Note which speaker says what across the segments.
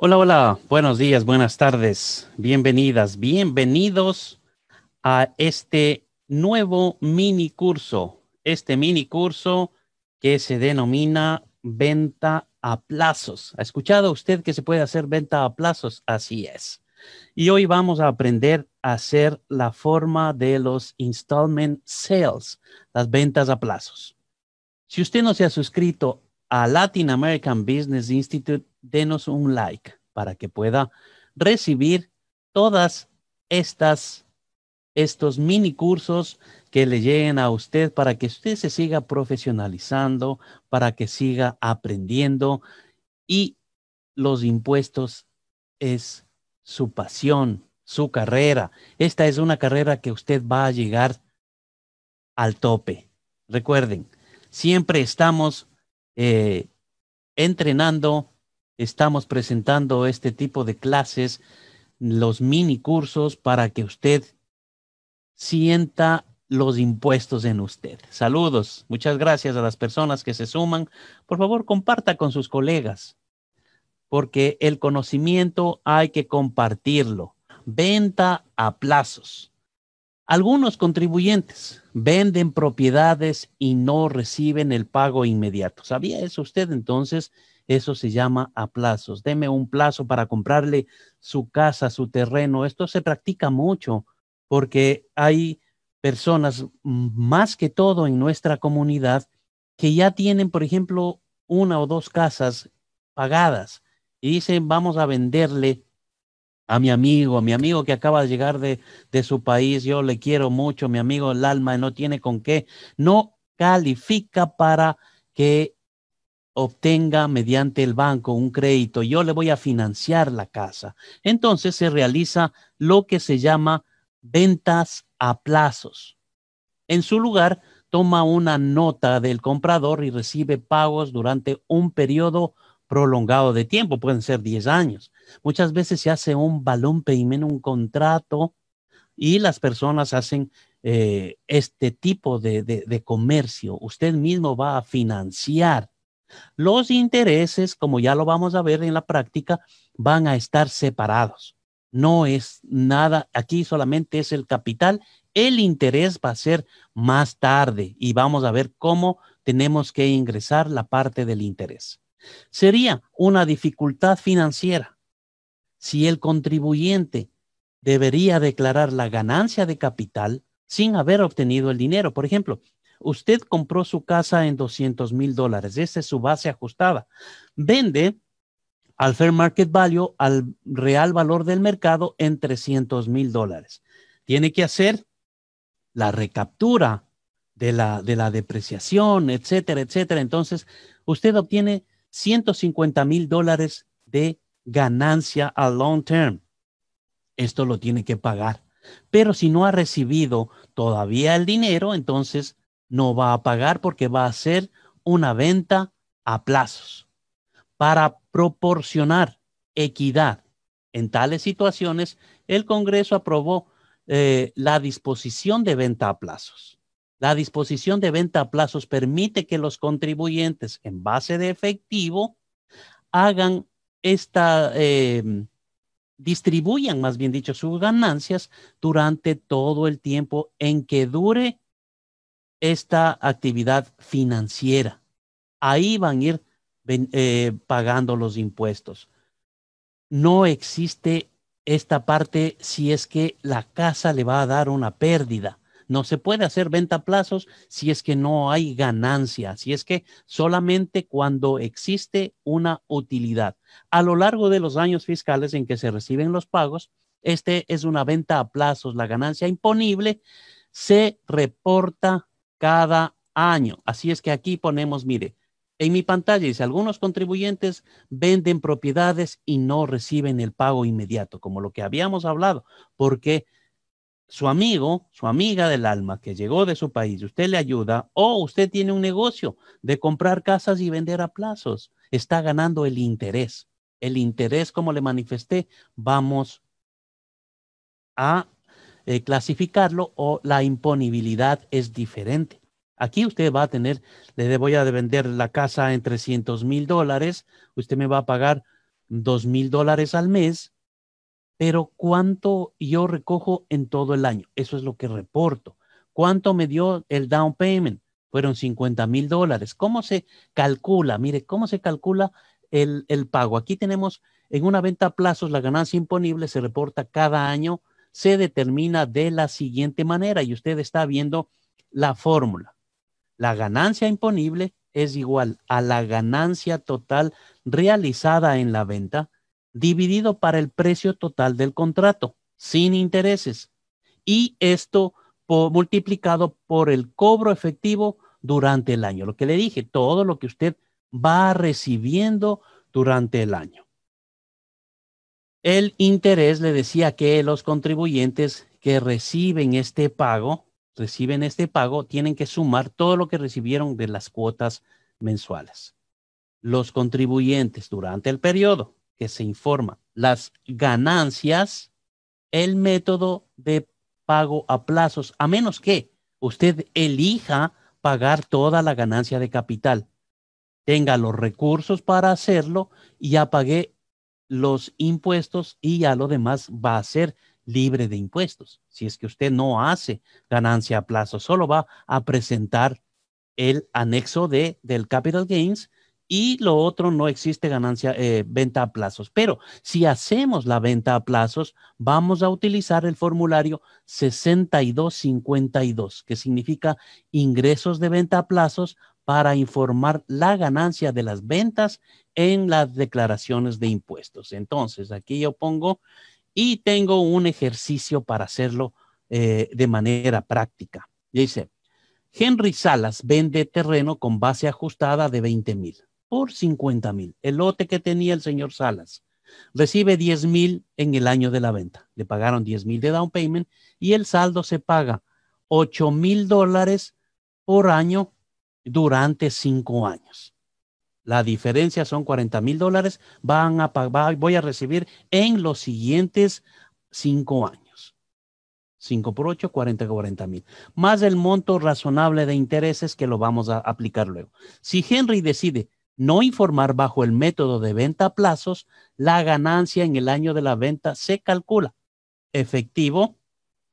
Speaker 1: Hola, hola, buenos días, buenas tardes, bienvenidas, bienvenidos a este nuevo mini curso, este mini curso que se denomina venta a plazos. ¿Ha escuchado usted que se puede hacer venta a plazos? Así es. Y hoy vamos a aprender a hacer la forma de los installment sales, las ventas a plazos. Si usted no se ha suscrito a Latin American Business Institute, denos un like para que pueda recibir todas estas estos mini cursos que le lleguen a usted para que usted se siga profesionalizando, para que siga aprendiendo y los impuestos es su pasión, su carrera. Esta es una carrera que usted va a llegar al tope. Recuerden, siempre estamos eh, entrenando, estamos presentando este tipo de clases, los mini cursos para que usted sienta los impuestos en usted. Saludos, muchas gracias a las personas que se suman. Por favor, comparta con sus colegas, porque el conocimiento hay que compartirlo. Venta a plazos. Algunos contribuyentes venden propiedades y no reciben el pago inmediato. ¿Sabía eso usted? Entonces, eso se llama a plazos. Deme un plazo para comprarle su casa, su terreno. Esto se practica mucho porque hay personas, más que todo en nuestra comunidad, que ya tienen, por ejemplo, una o dos casas pagadas y dicen, vamos a venderle a mi amigo, a mi amigo que acaba de llegar de, su país, yo le quiero mucho, mi amigo el alma no tiene con qué, no califica para que obtenga mediante el banco un crédito, yo le voy a financiar la casa. Entonces se realiza lo que se llama ventas a plazos. En su lugar, toma una nota del comprador y recibe pagos durante un periodo prolongado de tiempo, pueden ser 10 años. Muchas veces se hace un balón payment, un contrato, y las personas hacen eh, este tipo de comercio. Usted mismo va a financiar. Los intereses, como ya lo vamos a ver en la práctica, van a estar separados. No es nada, aquí solamente es el capital. El interés va a ser más tarde y vamos a ver cómo tenemos que ingresar la parte del interés. Sería una dificultad financiera si el contribuyente debería declarar la ganancia de capital sin haber obtenido el dinero. Por ejemplo, usted compró su casa en 200 mil dólares. Esa es su base ajustada. Vende al fair market value, al real valor del mercado, en 300 mil dólares. Tiene que hacer la recaptura de la, de la depreciación, etcétera, etcétera. Entonces, usted obtiene 150 mil dólares de ganancia a long term. Esto lo tiene que pagar. Pero si no ha recibido todavía el dinero, entonces no va a pagar porque va a ser una venta a plazos. Para proporcionar equidad en tales situaciones, el Congreso aprobó eh, la disposición de venta a plazos. La disposición de venta a plazos permite que los contribuyentes en base de efectivo hagan esta, em, distribuyan más bien dicho sus ganancias durante todo el tiempo en que dure esta actividad financiera. Ahí van a ir eh, pagando los impuestos. No existe esta parte si es que la casa le va a dar una pérdida no se puede hacer venta a plazos si es que no hay ganancia, si es que solamente cuando existe una utilidad. A lo largo de los años fiscales en que se reciben los pagos, este es una venta a plazos. La ganancia imponible se reporta cada año. Así es que aquí ponemos, mire, en mi pantalla dice, algunos contribuyentes venden propiedades y no reciben el pago inmediato, como lo que habíamos hablado, porque su amigo, su amiga del alma que llegó de su país, usted le ayuda o usted tiene un negocio de comprar casas y vender a plazos. Está ganando el interés. El interés, como le manifesté, vamos a eh, clasificarlo o la imponibilidad es diferente. Aquí usted va a tener, le voy a vender la casa en 300 mil dólares, usted me va a pagar 2 mil dólares al mes pero cuánto yo recojo en todo el año. Eso es lo que reporto. ¿Cuánto me dio el down payment? Fueron 50 mil dólares. ¿Cómo se calcula? Mire, ¿cómo se calcula el, pago? Aquí tenemos en una venta a plazos la ganancia imponible se reporta cada año, se determina de la siguiente manera y usted está viendo la fórmula. La ganancia imponible es igual a la ganancia total realizada en la venta dividido para el precio total del contrato, sin intereses. Y esto multiplicado por el cobro efectivo durante el año. Lo que le dije, todo lo que usted va recibiendo durante el año. El interés le decía que los contribuyentes que reciben este pago, reciben este pago, tienen que sumar todo lo que recibieron de las cuotas mensuales. Los contribuyentes durante el periodo que se informa, las ganancias, el método de pago a plazos, a menos que usted elija pagar toda la ganancia de capital, tenga los recursos para hacerlo y apague los impuestos y ya lo demás va a ser libre de impuestos. Si es que usted no hace ganancia a plazo, solo va a presentar el anexo de, del capital gains y lo otro no existe ganancia, eh, venta a plazos. Pero si hacemos la venta a plazos, vamos a utilizar el formulario 6252, que significa ingresos de venta a plazos para informar la ganancia de las ventas en las declaraciones de impuestos. Entonces, aquí yo pongo y tengo un ejercicio para hacerlo eh, de manera práctica. dice, Henry Salas vende terreno con base ajustada de 20 mil por 50 mil. El lote que tenía el señor Salas recibe 10 mil en el año de la venta. Le pagaron 10 mil de down payment y el saldo se paga 8 mil dólares por año durante cinco años. La diferencia son 40 mil dólares. Van a, voy a recibir en los siguientes cinco años. 5 por 8, 40, 40 mil. Más el monto razonable de intereses que lo vamos a aplicar luego. Si Henry decide no informar bajo el método de venta a plazos, la ganancia en el año de la venta se calcula. Efectivo,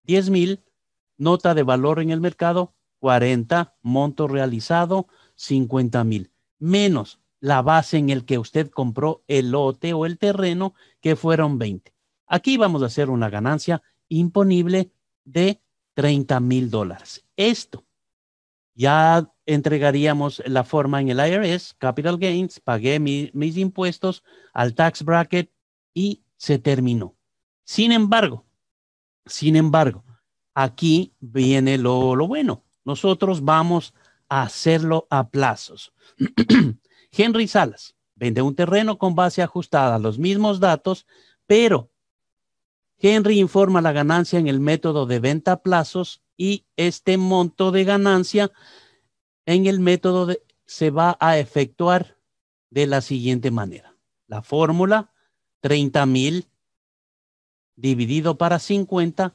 Speaker 1: 10 mil. Nota de valor en el mercado, 40. Monto realizado, 50 mil. Menos la base en el que usted compró el lote o el terreno, que fueron 20. Aquí vamos a hacer una ganancia imponible de 30 mil dólares. Esto ya entregaríamos la forma en el IRS, Capital Gains, pagué mis impuestos al tax bracket y se terminó. Sin embargo, sin embargo, aquí viene lo, lo bueno. Nosotros vamos a hacerlo a plazos. Henry Salas vende un terreno con base ajustada a los mismos datos, pero Henry informa la ganancia en el método de venta a plazos y este monto de ganancia en el método se va a efectuar de la siguiente manera. La fórmula 30.000 dividido para 50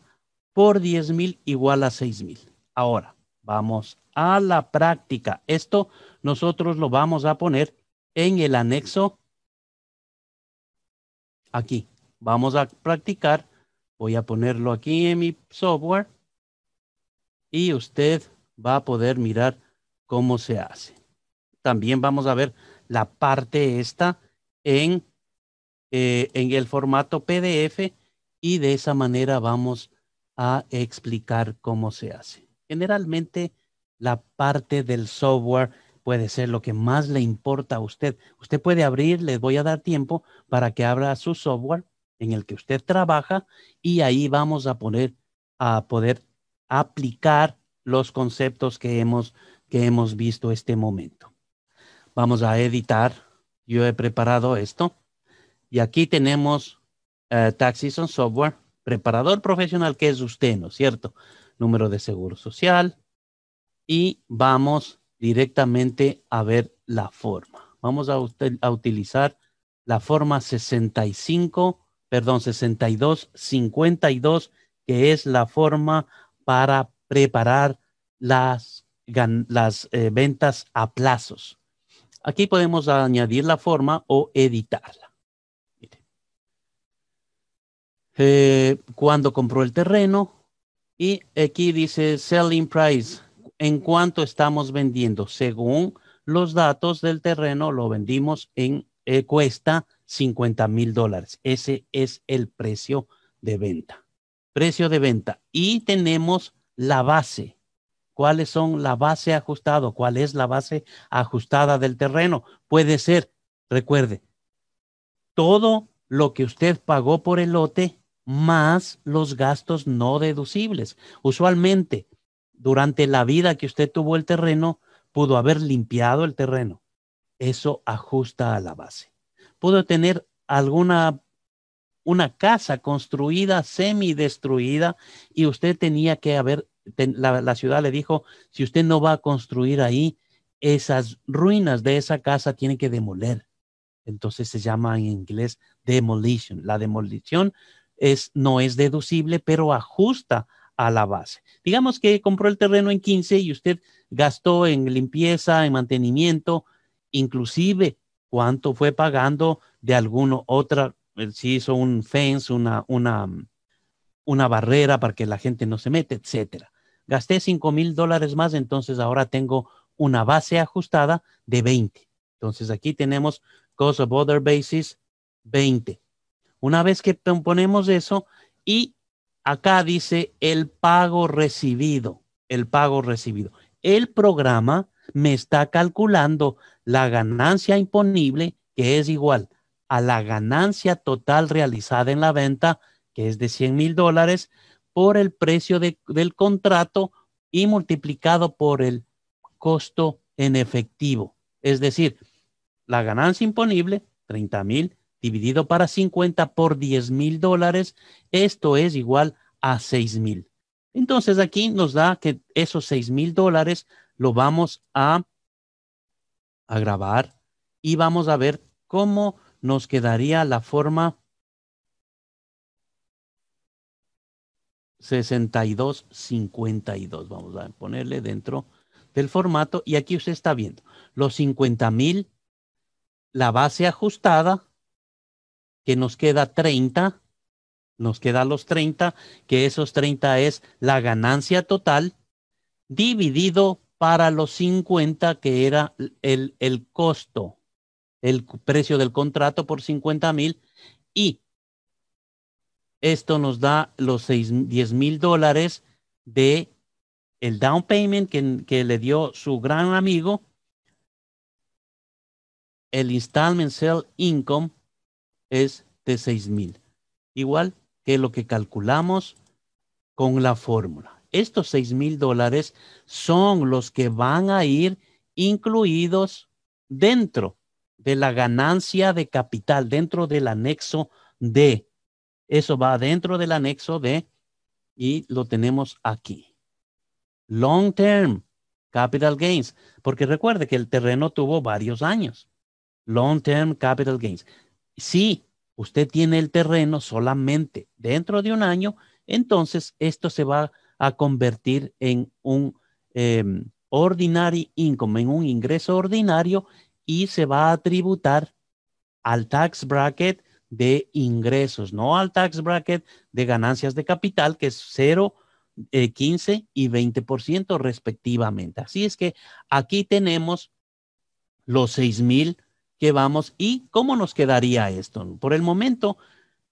Speaker 1: por 10.000 igual a 6.000. Ahora, vamos a la práctica. Esto nosotros lo vamos a poner en el anexo. Aquí, vamos a practicar. Voy a ponerlo aquí en mi software y usted va a poder mirar cómo se hace. También vamos a ver la parte esta en, eh, en el formato PDF y de esa manera vamos a explicar cómo se hace. Generalmente la parte del software puede ser lo que más le importa a usted. Usted puede abrir, les voy a dar tiempo para que abra su software en el que usted trabaja y ahí vamos a poner a poder aplicar los conceptos que hemos que hemos visto este momento. Vamos a editar. Yo he preparado esto. Y aquí tenemos Taxi eh, Taxis on Software, preparador profesional que es usted, ¿no es cierto? Número de seguro social. Y vamos directamente a ver la forma. Vamos a, a utilizar la forma 65, perdón, 6252, que es la forma para preparar las las eh, ventas a plazos. Aquí podemos añadir la forma o editarla. Eh, cuando compró el terreno y aquí dice selling price, en cuánto estamos vendiendo. Según los datos del terreno, lo vendimos en eh, cuesta 50 mil dólares. Ese es el precio de venta. Precio de venta. Y tenemos la base cuáles son la base ajustada, cuál es la base ajustada del terreno. Puede ser, recuerde, todo lo que usted pagó por el lote más los gastos no deducibles. Usualmente, durante la vida que usted tuvo el terreno, pudo haber limpiado el terreno. Eso ajusta a la base. Pudo tener alguna una casa construida, semi destruida, y usted tenía que haber la, ciudad le dijo, si usted no va a construir ahí, esas ruinas de esa casa tiene que demoler. Entonces se llama en inglés demolition. La demolición es, no es deducible, pero ajusta a la base. Digamos que compró el terreno en 15 y usted gastó en limpieza, en mantenimiento, inclusive cuánto fue pagando de alguna otra, eh, si hizo un fence, una, una, una barrera para que la gente no se mete, etcétera. Gasté 5 mil dólares más, entonces ahora tengo una base ajustada de 20. Entonces aquí tenemos cost of other basis 20. Una vez que ponemos eso y acá dice el pago recibido, el pago recibido. El programa me está calculando la ganancia imponible que es igual a la ganancia total realizada en la venta que es de 100 mil dólares, por el precio del contrato y multiplicado por el costo en efectivo. Es decir, la ganancia imponible, 30 mil, dividido para 50 por 10 mil dólares, esto es igual a 6 mil. Entonces aquí nos da que esos 6 mil dólares lo vamos a, a grabar y vamos a ver cómo nos quedaría la forma 6252. Vamos a ponerle dentro del formato y aquí usted está viendo los 50 mil, la base ajustada, que nos queda 30, nos queda los 30, que esos 30 es la ganancia total, dividido para los 50, que era el, el costo, el precio del contrato por 50 mil, y esto nos da los seis 10 mil dólares de el down payment que, le dio su gran amigo, el installment sell income es de 6 mil. Igual que lo que calculamos con la fórmula. Estos 6 mil dólares son los que van a ir incluidos dentro de la ganancia de capital, dentro del anexo D. Eso va dentro del anexo de y lo tenemos aquí. Long term capital gains, porque recuerde que el terreno tuvo varios años. Long term capital gains. Si usted tiene el terreno solamente dentro de un año, entonces esto se va a convertir en un em, ordinary income, en un ingreso ordinario y se va a tributar al tax bracket de ingresos, no al tax bracket de ganancias de capital, que es 0, 15 eh, y 20% respectivamente. Así es que aquí tenemos los 6 mil que vamos y cómo nos quedaría esto. Por el momento,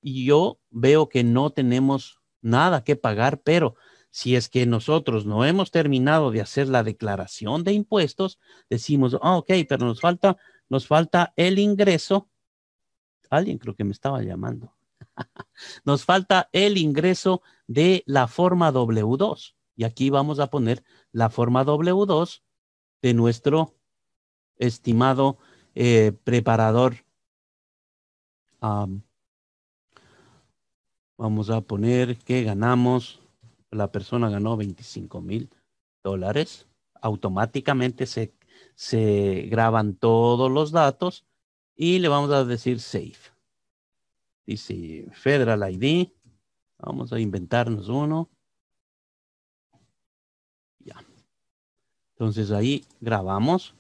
Speaker 1: yo veo que no tenemos nada que pagar, pero si es que nosotros no hemos terminado de hacer la declaración de impuestos, decimos, ah, ok, pero nos falta, nos falta el ingreso alguien creo que me estaba llamando. Nos falta el ingreso de la forma W2. Y aquí vamos a poner la forma W2 de nuestro estimado eh, preparador. vamos a poner que ganamos, la persona ganó 25 mil dólares. Automáticamente se, se graban todos los datos y le vamos a decir save. Dice Federal ID. Vamos a inventarnos uno. Ya. Entonces ahí grabamos.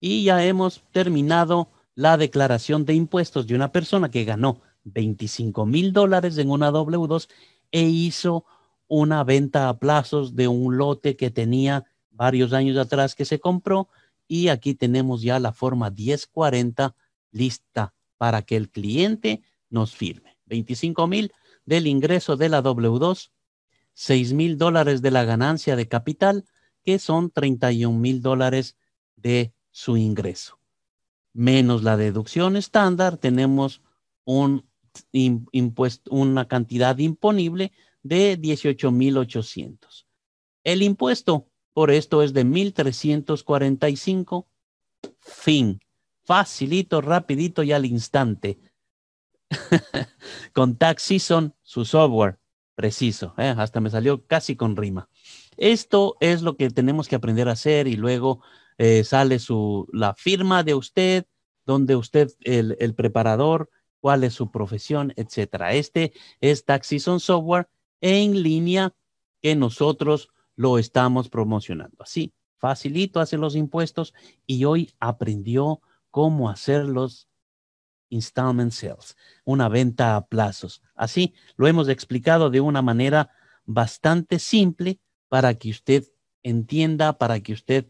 Speaker 1: Y ya hemos terminado la declaración de impuestos de una persona que ganó 25 mil dólares en una W2 e hizo una venta a plazos de un lote que tenía varios años atrás que se compró y aquí tenemos ya la forma 1040 lista para que el cliente nos firme. 25 mil del ingreso de la W2, 6 mil dólares de la ganancia de capital, que son 31 mil dólares de su ingreso. Menos la deducción estándar, tenemos una cantidad imponible de 18,800. El impuesto por esto es de 1345. Fin. Facilito, rapidito y al instante. con Taxison su software preciso. ¿eh? hasta me salió casi con rima. Esto es lo que tenemos que aprender a hacer y luego eh, sale su, la firma de usted, donde usted, el, preparador, cuál es su profesión, etcétera. Este es Taxison Software en línea que nosotros lo estamos promocionando. Así, facilito hacer los impuestos y hoy aprendió cómo hacer los installment sales, una venta a plazos. Así, lo hemos explicado de una manera bastante simple para que usted entienda, para que usted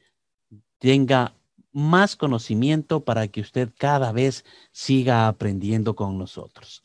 Speaker 1: tenga más conocimiento, para que usted cada vez siga aprendiendo con nosotros.